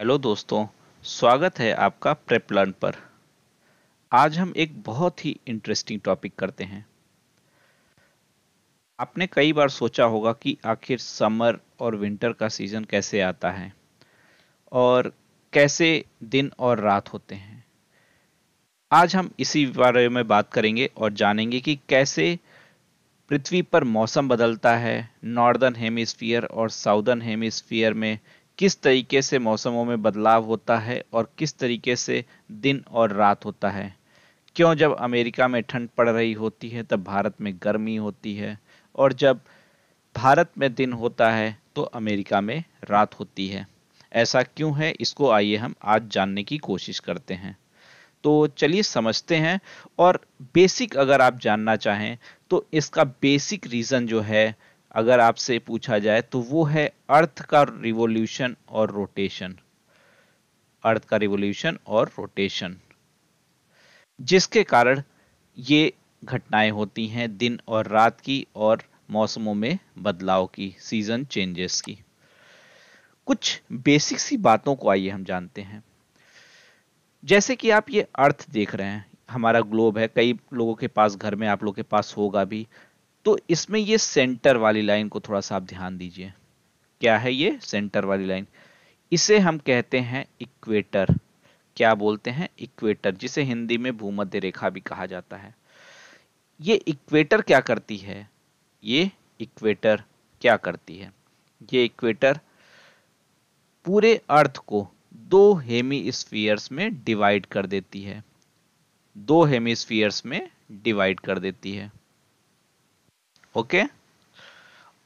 hello दोस्तों स्वागत है आपका प्रेप लर्न पर आज हम एक बहुत ही इंटरेस्टिंग टॉपिक करते हैं आपने कई बार सोचा होगा कि आखिर समर और विंटर का सीज़न कैसे आता है और कैसे दिन और रात होते हैं आज हम इसी बारे में बात करेंगे और जानेंगे कि कैसे पृथ्वी पर मौसम बदलता है नॉर्दर्न हेमिस्फीयर और साउदर्न हेमिस्फीयर में किस तरीके से मौसमों में बदलाव होता है और किस तरीके से दिन और रात होता है क्यों जब अमेरिका में ठंड पड़ रही होती है तब भारत में गर्मी होती है और जब भारत में दिन होता है तो अमेरिका में रात होती है ऐसा क्यों है इसको आइए हम आज जानने की कोशिश करते हैं तो चलिए समझते हैं और बेसिक अगर आप जानना चाहें तो इसका बेसिक रीज़न जो है अगर आपसे पूछा जाए तो वो है अर्थ का रिवोल्यूशन और रोटेशन अर्थ का रिवोल्यूशन और रोटेशन जिसके कारण ये घटनाएं होती हैं दिन और रात की और मौसमों में बदलाव की सीजन चेंजेस की कुछ बेसिक सी बातों को आइए हम जानते हैं जैसे कि आप ये अर्थ देख रहे हैं हमारा ग्लोब है कई लोगों के पास घर में आप लोगों के पास होगा भी तो इसमें ये सेंटर वाली लाइन को थोड़ा सा आप ध्यान दीजिए क्या है ये सेंटर वाली लाइन इसे हम कहते हैं इक्वेटर क्या बोलते हैं इक्वेटर जिसे हिंदी में भूमध्य रेखा भी कहा जाता है ये इक्वेटर क्या करती है ये इक्वेटर क्या करती है ये इक्वेटर पूरे अर्थ को दो हेमी में डिवाइड कर देती है दो हेमी में डिवाइड कर देती है ओके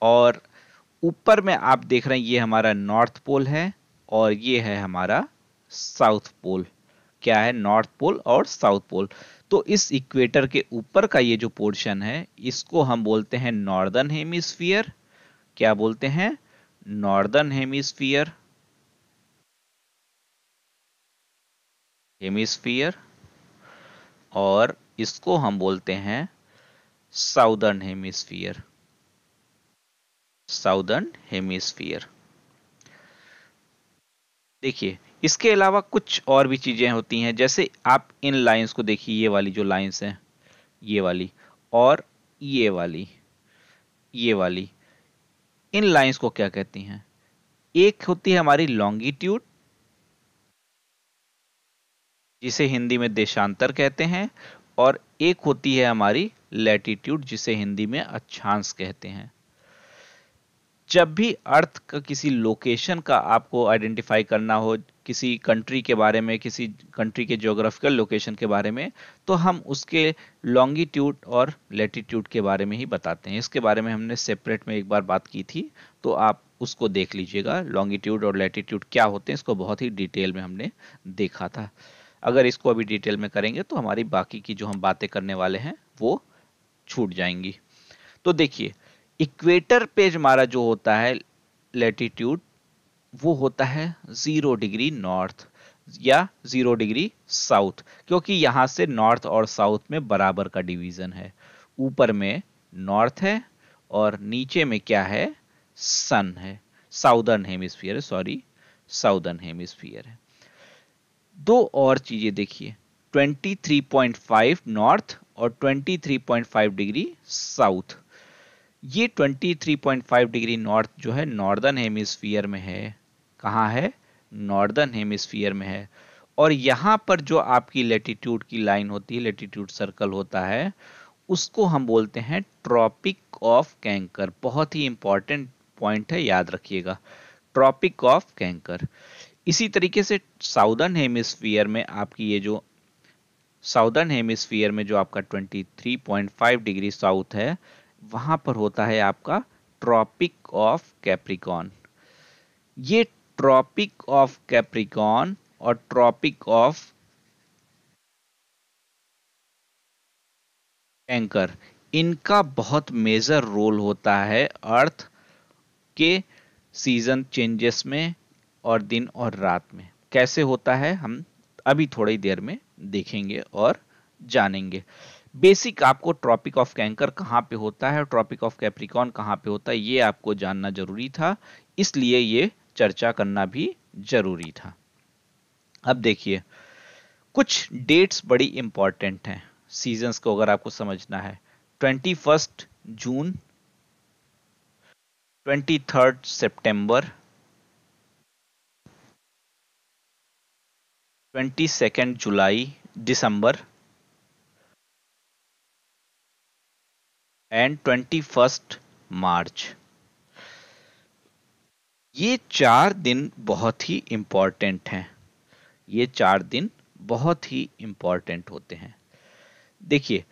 और ऊपर में आप देख रहे हैं ये हमारा नॉर्थ पोल है और ये है हमारा साउथ पोल क्या है नॉर्थ पोल और साउथ पोल तो इस इक्वेटर के ऊपर का ये जो पोर्शन है इसको हम बोलते हैं नॉर्दर्न हेमिस्फीयर क्या बोलते हैं नॉर्दर्न हेमिस्फीयर हेमिस्फीयर और इसको हम बोलते हैं southern hemisphere साउदर्न हेमिस्फीयर देखिए इसके अलावा कुछ और भी चीज़ें होती हैं जैसे आप इन लाइंस को देखिए ये वाली जो लाइंस हैं ये वाली और ये वाली ये वाली इन लाइंस को क्या कहती हैं एक होती है हमारी लॉन्गिट्यूड जिसे हिंदी में देशांतर कहते हैं और एक होती है हमारी लैटिट्यूड जिसे हिंदी में अक्षांश कहते हैं जब भी अर्थ का किसी लोकेशन का आपको आइडेंटिफाई करना हो किसी कंट्री के बारे में किसी कंट्री के ज्योग्राफिकल लोकेशन के बारे में तो हम उसके लॉन्गिट्यूड और लेटीट्यूड के बारे में ही बताते हैं इसके बारे में हमने सेपरेट में एक बार बात की थी तो आप उसको देख लीजिएगा लॉन्गिट्यूड और लेटीट्यूड क्या होते हैं इसको बहुत ही डिटेल में हमने देखा था अगर इसको अभी डिटेल में करेंगे तो हमारी बाकी की जो हम बातें करने वाले हैं वो छूट जाएंगी तो देखिए इक्वेटर पे हमारा जो होता है लेटीट्यूड वो होता है ज़ीरो डिग्री नॉर्थ या ज़ीरो डिग्री साउथ क्योंकि यहां से नॉर्थ और साउथ में बराबर का डिवीज़न है ऊपर में नॉर्थ है और नीचे में क्या है सन है southern hemisphere sorry southern hemisphere है दो और चीज़ें देखिए 23.5 नॉर्थ और 23.5 डिग्री साउथ ये 23.5 डिग्री नॉर्थ जो है नॉर्दर्न हेमिस्फीयर में है कहाँ है नॉर्दर्न हेमिस्फीयर में है और यहाँ पर जो आपकी लेटीट्यूड की लाइन होती है लेटीट्यूड सर्कल होता है उसको हम बोलते हैं ट्रॉपिक ऑफ कैंकर बहुत ही इंपॉर्टेंट पॉइंट है याद रखिएगा ट्रॉपिक ऑफ कैंकर इसी तरीके से साउदर्न हेमिस्फीयर में आपकी ये जो साउदर्न हेमिस्फीयर में जो आपका 23.5 डिग्री साउथ है वहां पर होता है आपका ट्रॉपिक ऑफ कैप्रिकॉन ये ट्रॉपिक ऑफ कैप्रिकॉन और ट्रॉपिक ऑफ एंकर इनका बहुत मेजर रोल होता है अर्थ के सीजन चेंजेस में और दिन और रात में कैसे होता है हम अभी थोड़ी देर में देखेंगे और जानेंगे बेसिक आपको ट्रॉपिक ऑफ कैंकर कहाँ पे होता है ट्रॉपिक ऑफ कैप्रिकॉन कहाँ पे होता है ये आपको जानना जरूरी था इसलिए ये चर्चा करना भी जरूरी था अब देखिए कुछ डेट्स बड़ी इंपॉर्टेंट हैं सीजन्स को अगर आपको समझना है twenty first June twenty third September twenty second July December and twenty first March ये चार दिन बहुत ही इम्पॉर्टेंट हैं ये चार दिन बहुत ही इम्पॉर्टेंट होते हैं देखिए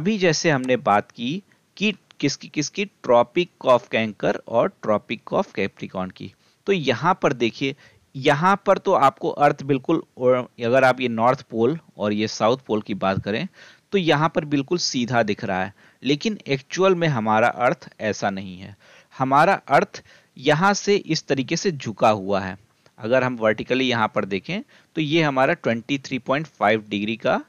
अभी जैसे हमने बात की कि किसकी किसकी ट्रॉपिक ऑफ कैंकर और ट्रॉपिक ऑफ कैप्रिकॉन की तो यहाँ पर देखिए यहाँ पर तो आपको अर्थ बिल्कुल और अगर आप ये नॉर्थ पोल और ये साउथ पोल की बात करें तो यहाँ पर बिल्कुल सीधा दिख रहा है लेकिन एक्चुअल में हमारा अर्थ ऐसा नहीं है हमारा अर्थ यहाँ से इस तरीके से झुका हुआ है अगर हम वर्टिकली यहाँ पर देखें तो ये हमारा 23.5 डिग्री का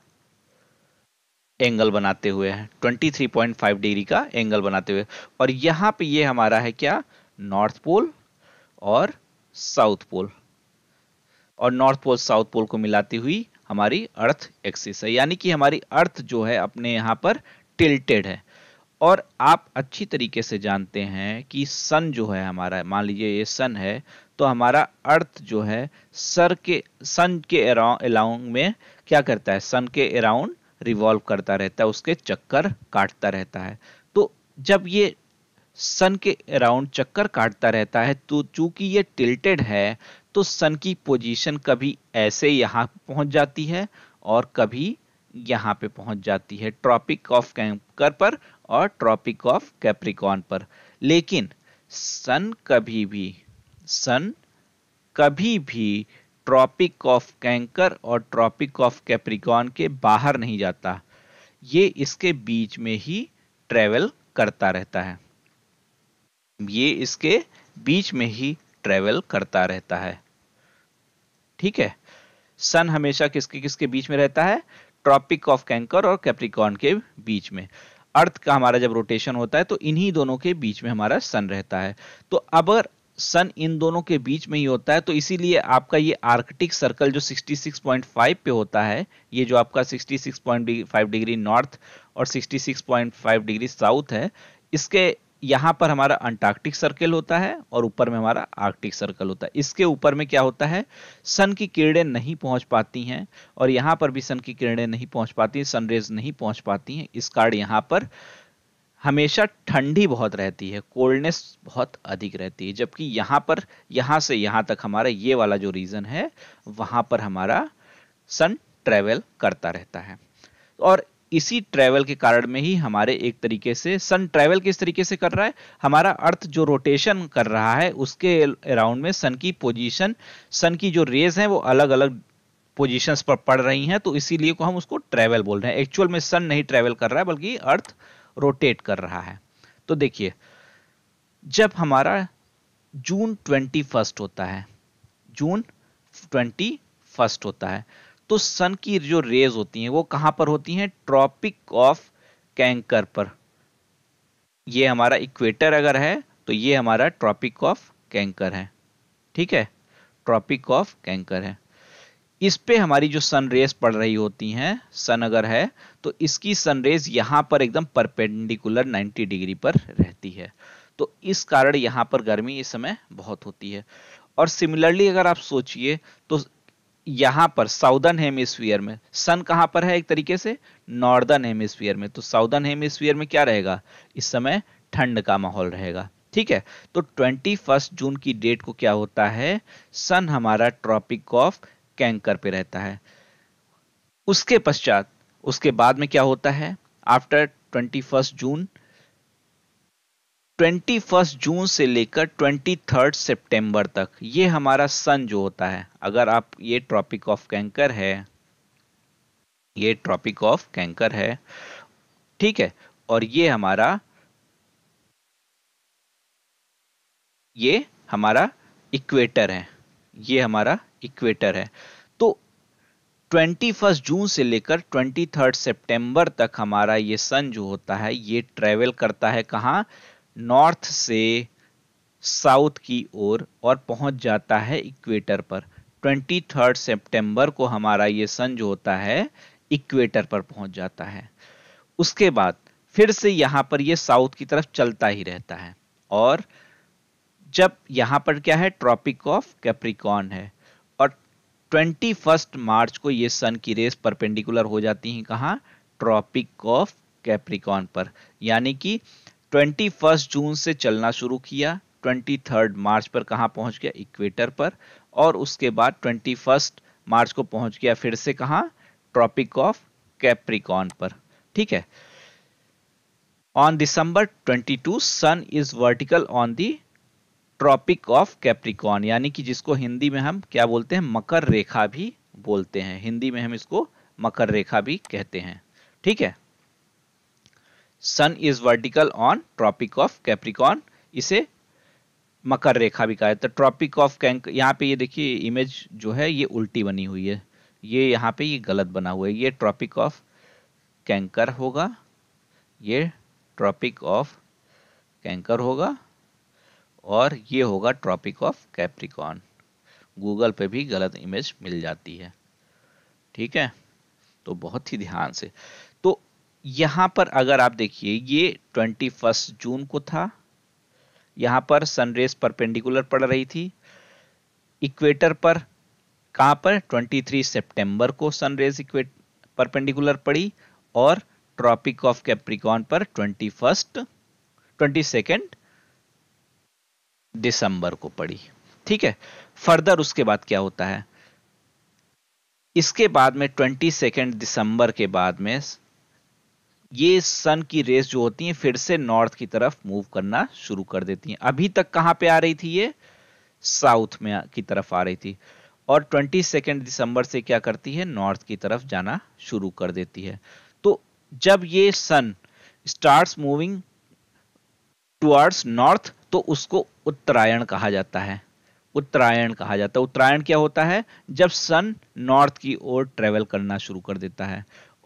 एंगल बनाते हुए है 23.5 डिग्री का एंगल बनाते हुए और यहाँ पे ये हमारा है क्या नॉर्थ पोल और साउथ पोल और नॉर्थ पोल साउथ पोल को मिलाती हुई हमारी अर्थ एक्सिस है यानी कि हमारी अर्थ जो है अपने यहाँ पर टिल्टेड है और आप अच्छी तरीके से जानते हैं कि सन जो है हमारा मान लीजिए ये सन है तो हमारा अर्थ जो है सर के सन के अलाउंग में क्या करता है सन के अराउंड रिवॉल्व करता रहता है उसके चक्कर काटता रहता है तो जब ये सन के अराउंड चक्कर काटता रहता है तो चूंकि ये टिल्टेड है तो सन की पोजीशन कभी ऐसे यहाँ पहुंच जाती है और कभी यहाँ पे पहुंच जाती है ट्रॉपिक ऑफ कैंकर पर और ट्रॉपिक ऑफ कैप्रिकॉन पर लेकिन सन कभी भी सन कभी भी ट्रॉपिक ऑफ कैंकर और ट्रॉपिक ऑफ कैप्रिकॉन के बाहर नहीं जाता ये इसके बीच में ही ट्रेवल करता रहता है ये इसके बीच में ही ट्रेवल करता रहता है ठीक है सन हमेशा किसके किसके बीच में रहता है ट्रॉपिक ऑफ कैंकर और कैप्रिकॉन के बीच में अर्थ का हमारा जब रोटेशन होता है तो इन्हीं दोनों के बीच में हमारा सन रहता है तो अगर सन इन दोनों के बीच में ही होता है तो इसीलिए आपका ये आर्कटिक सर्कल जो 66.5 पे होता है ये जो आपका 66.5 डिग्री नॉर्थ और 66.5 डिग्री साउथ है इसके यहाँ पर हमारा अंटार्कटिक सर्कल होता है और ऊपर में हमारा आर्कटिक सर्कल होता है इसके ऊपर में क्या होता है सन की किरणें नहीं पहुंच पाती हैं और यहाँ पर भी सन की किरणें नहीं पहुंच पाती हैं सनरेज नहीं पहुंच पाती हैं इस कारण यहाँ पर हमेशा ठंडी बहुत रहती है कोल्डनेस बहुत अधिक रहती है जबकि यहाँ पर यहाँ से यहाँ तक हमारा ये वाला जो रीजन है वहाँ पर हमारा सन ट्रेवल करता रहता है और इसी ट्रैवल के कारण में ही हमारे एक तरीके से सन ट्रैवल किस तरीके से कर रहा है हमारा अर्थ जो रोटेशन कर रहा है उसके अराउंड में सन की पोजीशन सन की जो रेज हैं वो अलग अलग पोजीशंस पर पड़ रही हैं तो इसीलिए को हम उसको ट्रैवल बोल रहे हैं एक्चुअल में सन नहीं ट्रैवल कर रहा है बल्कि अर्थ रोटेट कर रहा है तो देखिए जब हमारा जून ट्वेंटी फर्स्ट होता है जून ट्वेंटी फर्स्ट होता है तो सन की जो रेज होती हैं वो कहां पर होती हैं ट्रॉपिक ऑफ कैंकर पर ये हमारा इक्वेटर अगर है तो ये हमारा ट्रॉपिक ऑफ कैंकर है ठीक है ट्रॉपिक ऑफ कैंकर है इस पे हमारी जो सन रेज पड़ रही होती हैं सन अगर है तो इसकी सन रेज यहां पर एकदम परपेंडिकुलर 90 डिग्री पर रहती है तो इस कारण यहां पर गर्मी इस समय बहुत होती है और सिमिलरली अगर आप सोचिए तो यहां पर साउदर्न हेमिस्फीयर में सन कहां पर है एक तरीके से नॉर्दर्न हेमिस्फीयर में तो साउदर्न हेमिस्फीयर में क्या रहेगा इस समय ठंड का माहौल रहेगा ठीक है तो ट्वेंटी फर्स्ट जून की डेट को क्या होता है सन हमारा ट्रॉपिक ऑफ कैंकर पे रहता है उसके पश्चात उसके बाद में क्या होता है after twenty first June twenty first June से लेकर ट्वेंटी थर्ड सेप्टेम्बर तक ये हमारा सन जो होता है अगर आप ये ट्रॉपिक ऑफ कैंकर है ये ट्रॉपिक ऑफ कैंकर है ठीक है और ये हमारा ये हमारा इक्वेटर है ये हमारा इक्वेटर है तो ट्वेंटी फर्स्ट जून से लेकर ट्वेंटी थर्ड तक हमारा ये सन जो होता है ये ट्रेवल करता है कहाँ नॉर्थ से साउथ की ओर और पहुंच जाता है इक्वेटर पर ट्वेंटी थर्ड को हमारा ये सन जो होता है इक्वेटर पर पहुंच जाता है उसके बाद फिर से यहाँ पर ये साउथ की तरफ चलता ही रहता है और जब यहाँ पर क्या है ट्रॉपिक ऑफ कैप्रिकॉन है और ट्वेंटी फर्स्ट मार्च को ये सन की रेस परपेंडिकुलर हो जाती है कहाँ ट्रॉपिक ऑफ कैप्रिकॉन पर यानी कि ट्वेंटी फर्स्ट जून से चलना शुरू किया ट्वेंटी थर्ड मार्च पर कहाँ पहुंच गया इक्वेटर पर और उसके बाद ट्वेंटी फर्स्ट मार्च को पहुंच गया फिर से कहा ट्रॉपिक ऑफ कैप्रिकॉन पर ठीक है on December 22 sun is vertical on the tropic of capricorn यानी कि जिसको हिंदी में हम क्या बोलते हैं मकर रेखा भी बोलते हैं हिंदी में हम इसको मकर रेखा भी कहते हैं ठीक है sun is vertical on tropic of capricorn इसे मकर रेखा भी कहा जाता है ट्रॉपिक ऑफ कैंक यहाँ पे ये देखिए इमेज जो है ये उल्टी बनी हुई है ये यहाँ पे ये गलत बना हुआ है ये ट्रॉपिक ऑफ कैंकर होगा ये ट्रॉपिक ऑफ कैंकर होगा और ये होगा ट्रॉपिक ऑफ कैप्रिकॉन गूगल पे भी गलत इमेज मिल जाती है ठीक है तो बहुत ही ध्यान से यहां पर अगर आप देखिए ये ट्वेंटी फर्स्ट जून को था यहां पर सनरेज परपेंडिकुलर पड़ रही थी इक्वेटर पर कहां पर 23 सितंबर को सनरेज इक्वेट परपेंडिकुलर पड़ी और ट्रॉपिक ऑफ कैप्रिकॉन पर 21 22 दिसंबर को पड़ी ठीक है फर्दर उसके बाद क्या होता है इसके बाद में 22 दिसंबर के बाद में ये सन की रेस जो होती है फिर से नॉर्थ की तरफ मूव करना शुरू कर देती हैं अभी तक कहां पे आ रही थी ये साउथ में की तरफ आ रही थी और ट्वेंटी सेकेंड दिसंबर से क्या करती है नॉर्थ की तरफ जाना शुरू कर देती है तो जब ये sun starts moving towards north तो उसको उत्तरायण कहा जाता है उत्तरायण कहा जाता है उत्तरायण क्या होता है जब सन नॉर्थ की ओर ट्रेवल करना शुरू कर देता है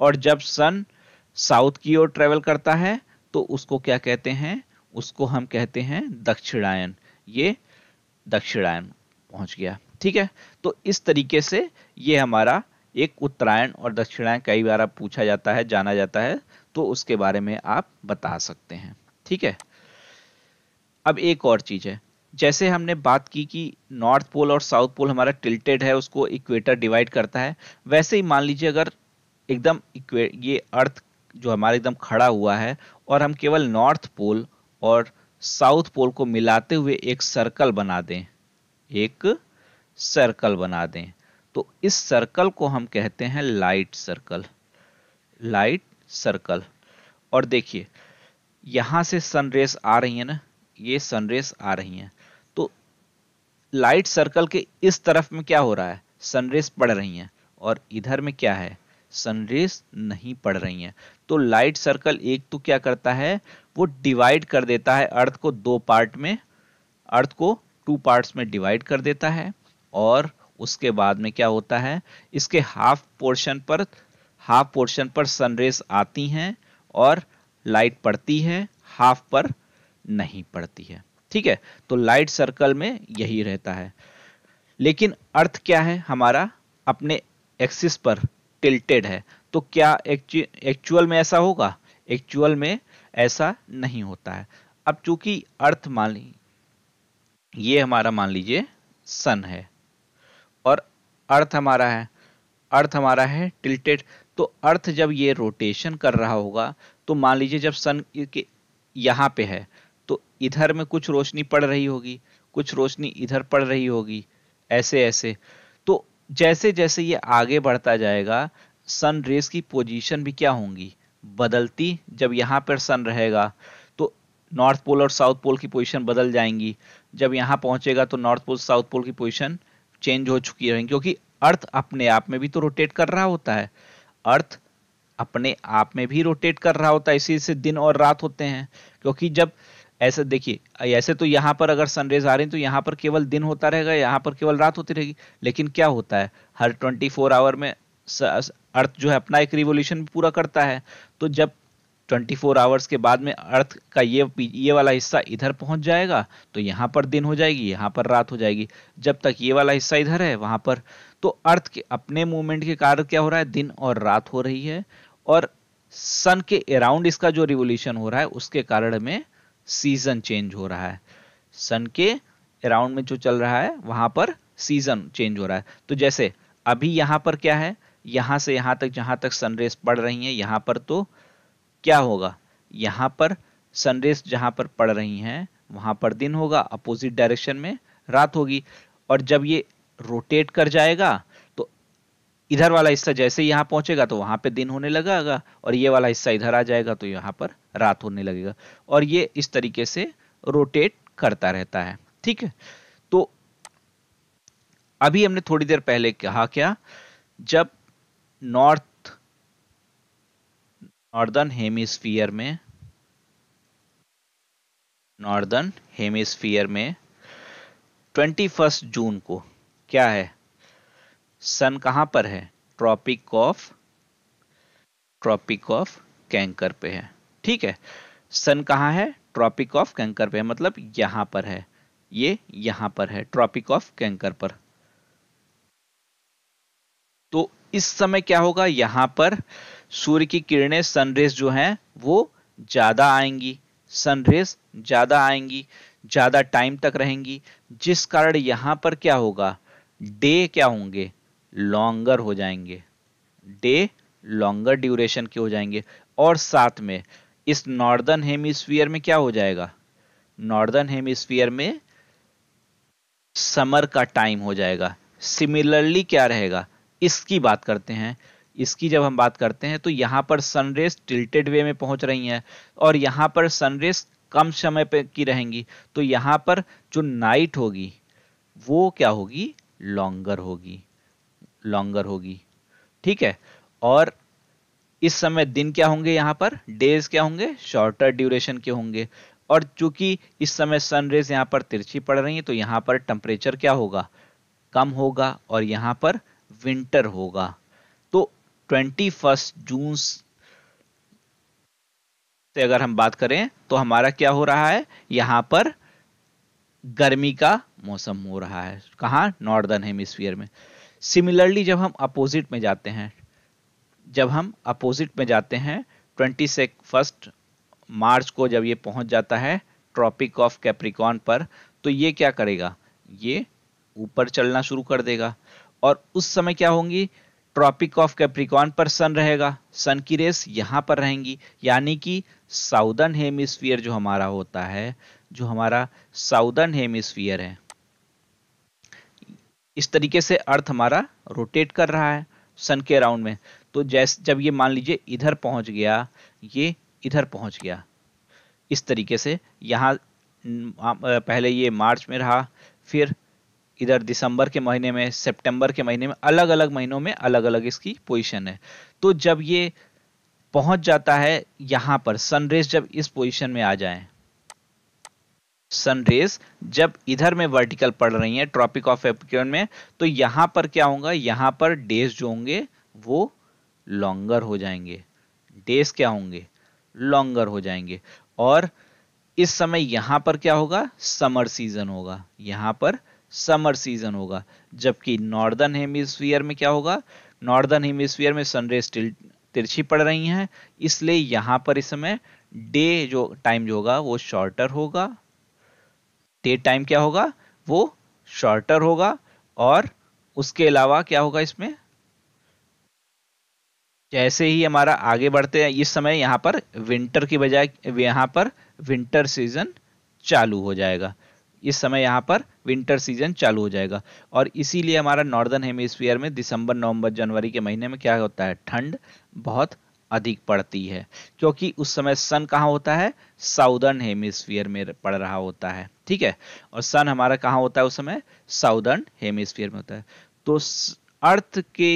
और जब सन साउथ की ओर ट्रेवल करता है तो उसको क्या कहते हैं उसको हम कहते हैं दक्षिणायन ये दक्षिणायन पहुंच गया ठीक है तो इस तरीके से ये हमारा एक उत्तरायण और दक्षिणायन कई बार आप पूछा जाता है जाना जाता है तो उसके बारे में आप बता सकते हैं ठीक है अब एक और चीज़ है जैसे हमने बात की कि नॉर्थ पोल और साउथ पोल हमारा टिल्टेड है उसको इक्वेटर डिवाइड करता है वैसे ही मान लीजिए अगर एकदम ये अर्थ जो हमारे एकदम खड़ा हुआ है और हम केवल नॉर्थ पोल और साउथ पोल को मिलाते हुए एक सर्कल बना दें एक सर्कल बना दें तो इस सर्कल को हम कहते हैं लाइट सर्कल लाइट सर्कल और देखिए यहाँ से सनरेस आ रही है ना ये सनरेस आ रही हैं तो लाइट सर्कल के इस तरफ में क्या हो रहा है सनरेस पड़ रही हैं और इधर में क्या है सनरेस नहीं पड़ रही हैं तो लाइट सर्कल एक तो क्या करता है वो डिवाइड कर देता है अर्थ को दो पार्ट में अर्थ को टू पार्ट्स में डिवाइड कर देता है और उसके बाद में क्या होता है इसके हाफ पोर्शन पर हाफ पोर्शन पर सनरेज आती हैं और लाइट पड़ती है हाफ पर नहीं पड़ती है ठीक है तो लाइट सर्कल में यही रहता है लेकिन अर्थ क्या है हमारा अपने एक्सिस पर टिल्टेड है तो क्या एक्चुअल में ऐसा होगा एक्चुअल में ऐसा नहीं होता है अब चूंकि अर्थ मान ली ये हमारा मान लीजिए सन है और अर्थ हमारा है अर्थ हमारा है टिल्टेड तो अर्थ जब ये रोटेशन कर रहा होगा तो मान लीजिए जब सन के यहाँ पे है तो इधर में कुछ रोशनी पड़ रही होगी कुछ रोशनी इधर पड़ रही होगी ऐसे ऐसे तो जैसे जैसे ये आगे बढ़ता जाएगा सन रेस की पोजीशन भी क्या होंगी बदलती जब यहाँ पर सन रहेगा तो नॉर्थ पोल और साउथ पोल की पोजीशन बदल जाएंगी जब यहाँ पहुँचेगा तो नॉर्थ पोल साउथ पोल की पोजीशन चेंज हो चुकी रहेंगी क्योंकि अर्थ अपने आप में भी तो रोटेट कर रहा होता है अर्थ अपने आप में भी रोटेट कर रहा होता है इसी से दिन और रात होते हैं क्योंकि जब ऐसे देखिए ऐसे तो यहाँ पर अगर सनरेज आ रही तो यहाँ पर केवल दिन होता रहेगा यहाँ पर केवल रात होती रहेगी लेकिन क्या होता है हर ट्वेंटी फोर आवर में अर्थ जो है अपना एक रिवोल्यूशन पूरा करता है तो जब 24 आवर्स के बाद में अर्थ का ये ये वाला हिस्सा इधर पहुंच जाएगा तो यहाँ पर दिन हो जाएगी यहाँ पर रात हो जाएगी जब तक ये वाला हिस्सा इधर है वहाँ पर तो अर्थ के अपने मूवमेंट के कारण क्या हो रहा है दिन और रात हो रही है और सन के अराउंड इसका जो रिवोल्यूशन हो रहा है उसके कारण में सीजन चेंज हो रहा है सन के अराउंड में जो चल रहा है वहां पर सीजन चेंज हो रहा है तो जैसे अभी यहाँ पर क्या है यहां से यहां तक जहां तक सनरेस पड़ रही हैं यहां पर तो क्या होगा यहां पर सनरेज जहां पर पड़ रही हैं वहां पर दिन होगा अपोजिट डायरेक्शन में रात होगी और जब ये रोटेट कर जाएगा तो इधर वाला हिस्सा जैसे यहां पहुंचेगा तो वहां पे दिन होने लगेगा और ये वाला हिस्सा इधर आ जाएगा तो यहां पर रात होने लगेगा और ये इस तरीके से रोटेट करता रहता है ठीक है तो अभी हमने थोड़ी देर पहले कहा क्या जब नॉर्थ नॉर्दर्न हेमिस्फीयर में नॉर्दर्न हेमिस्फीयर में ट्वेंटी फर्स्ट जून को क्या है सन कहाँ पर है tropic of tropic of cancer पे है ठीक है सन कहाँ है ट्रॉपिक ऑफ कैंकर पे है मतलब यहाँ पर है ये यहाँ पर है ट्रॉपिक ऑफ कैंकर पर इस समय क्या होगा यहां पर सूर्य की किरणें सनरेज जो हैं वो ज़्यादा आएंगी सनरेज ज़्यादा आएंगी ज़्यादा टाइम तक रहेंगी जिस कारण यहां पर क्या होगा डे क्या होंगे लॉन्गर हो जाएंगे डे लॉन्गर ड्यूरेशन के हो जाएंगे और साथ में इस नॉर्दर्न हेमिस्फीयर में क्या हो जाएगा नॉर्दर्न हेमिस्फीयर में समर का टाइम हो जाएगा सिमिलरली क्या रहेगा इसकी बात करते हैं इसकी जब हम बात करते हैं तो यहाँ पर सनरेज टिल्टेड वे में पहुंच रही है और यहाँ पर सनरेज कम समय पे की रहेंगी तो यहाँ पर जो नाइट होगी वो क्या होगी लॉन्गर होगी लॉन्गर होगी ठीक है और इस समय दिन क्या होंगे यहाँ पर डेज क्या होंगे शॉर्टर ड्यूरेशन के होंगे और चूंकि इस समय सनरेज यहाँ पर तिरछी पड़ रही है तो यहाँ पर टेम्परेचर क्या होगा कम होगा और यहाँ पर विंटर होगा तो ट्वेंटी फर्स्ट जून से अगर हम बात करें तो हमारा क्या हो रहा है यहां पर गर्मी का मौसम हो रहा है कहा नॉर्दर्न हेमिस्फीयर में सिमिलरली जब हम अपोजिट में जाते हैं जब हम अपोजिट में जाते हैं ट्वेंटी से फर्स्ट मार्च को जब ये पहुंच जाता है ट्रॉपिक ऑफ कैप्रिकॉन पर तो ये क्या करेगा ये ऊपर चलना शुरू कर देगा और उस समय क्या होंगी ट्रॉपिक ऑफ कैप्रिकॉन पर सन रहेगा सन की रेस यहां पर रहेंगी यानी कि साउदर्न हेमिस्फीयर जो हमारा होता है जो हमारा साउदर्न हेमिस्फीयर है इस तरीके से अर्थ हमारा रोटेट कर रहा है सन के अराउंड में तो जैसे जब ये मान लीजिए इधर पहुंच गया ये इधर पहुंच गया इस तरीके से यहाँ पहले ये मार्च में रहा फिर इधर दिसंबर के महीने में सितंबर के महीने में अलग अलग महीनों में अलग अलग इसकी पोजीशन है तो जब ये पहुंच जाता है यहां पर सनरेज जब इस पोजीशन में आ जाए सनरेज जब इधर में वर्टिकल पड़ रही है ट्रॉपिक ऑफ एपिक्योन में तो यहां पर क्या होगा यहां पर डेज जो होंगे वो लॉन्गर हो जाएंगे डेज क्या होंगे लॉन्गर हो जाएंगे और इस समय यहां पर क्या होगा समर सीजन होगा यहां पर समर सीजन होगा जबकि नॉर्दर्न हेमिस्फीयर में क्या होगा नॉर्दर्न हेमिस्फीयर में सनरेज तिरछी पड़ रही हैं इसलिए यहाँ पर इस समय डे जो टाइम जो होगा वो शॉर्टर होगा डे टाइम क्या होगा वो शॉर्टर होगा और उसके अलावा क्या होगा इसमें जैसे ही हमारा आगे बढ़ते हैं इस समय यहाँ पर विंटर की बजाय यहाँ पर विंटर सीजन चालू हो जाएगा इस समय यहाँ पर विंटर सीजन चालू हो जाएगा और इसीलिए हमारा नॉर्दर्न हेमिस्फीयर में दिसंबर नवंबर जनवरी के महीने में क्या होता है ठंड बहुत अधिक पड़ती है क्योंकि उस समय सन कहाँ होता है साउदर्न हेमिस्फीयर में पड़ रहा होता है ठीक है और सन हमारा कहाँ होता है उस समय साउदर्न हेमिस्फीयर में होता है तो अर्थ के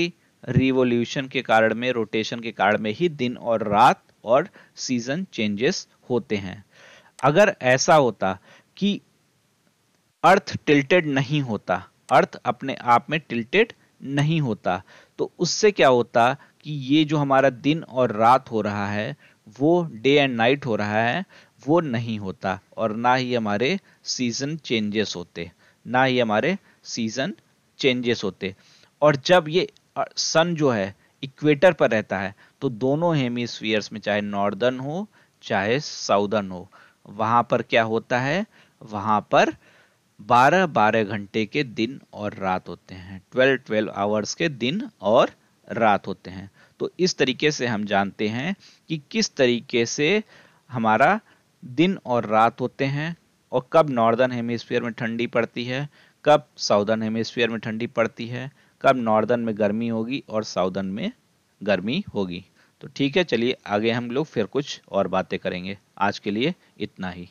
रिवोल्यूशन के कारण में रोटेशन के कारण में ही दिन और रात और सीजन चेंजेस होते हैं अगर ऐसा होता कि अर्थ टिल्टेड नहीं होता अर्थ अपने आप में टिल्टेड नहीं होता तो उससे क्या होता कि ये जो हमारा दिन और रात हो रहा है वो डे एंड नाइट हो रहा है वो नहीं होता और ना ही हमारे सीजन चेंजेस होते ना ही हमारे सीजन चेंजेस होते और जब ये सन जो है इक्वेटर पर रहता है तो दोनों हेमिसफियर्स में चाहे नॉर्दर्न हो चाहे साउदर्न हो वहाँ पर क्या होता है वहाँ पर बारह बारह घंटे के दिन और रात होते हैं ट्वेल्व ट्वेल्व आवर्स के दिन और रात होते हैं तो इस तरीके से हम जानते हैं कि किस तरीके से हमारा दिन और रात होते हैं और कब नॉर्दर्न हेमिस्फीयर में ठंडी पड़ती है कब साउदर्न हेमिस्फीयर में ठंडी पड़ती है कब नॉर्दर्न में गर्मी होगी और साउदर्न में गर्मी होगी तो ठीक है चलिए आगे हम लोग फिर कुछ और बातें करेंगे आज के लिए इतना ही